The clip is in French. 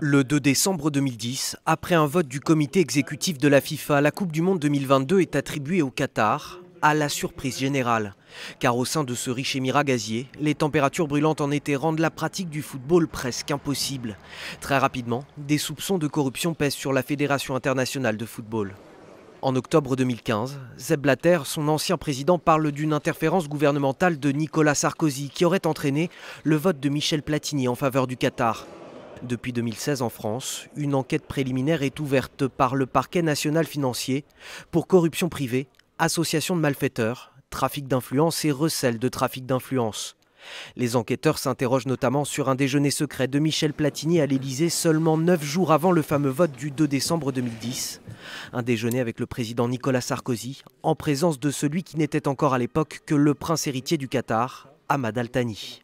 Le 2 décembre 2010, après un vote du comité exécutif de la FIFA, la Coupe du Monde 2022 est attribuée au Qatar à la surprise générale. Car au sein de ce riche émirat gazier, les températures brûlantes en été rendent la pratique du football presque impossible. Très rapidement, des soupçons de corruption pèsent sur la Fédération internationale de football. En octobre 2015, Zeb Blatter, son ancien président, parle d'une interférence gouvernementale de Nicolas Sarkozy qui aurait entraîné le vote de Michel Platini en faveur du Qatar. Depuis 2016 en France, une enquête préliminaire est ouverte par le parquet national financier pour corruption privée, association de malfaiteurs, trafic d'influence et recel de trafic d'influence. Les enquêteurs s'interrogent notamment sur un déjeuner secret de Michel Platini à l'Élysée seulement neuf jours avant le fameux vote du 2 décembre 2010. Un déjeuner avec le président Nicolas Sarkozy, en présence de celui qui n'était encore à l'époque que le prince héritier du Qatar, Ahmad Al-Thani.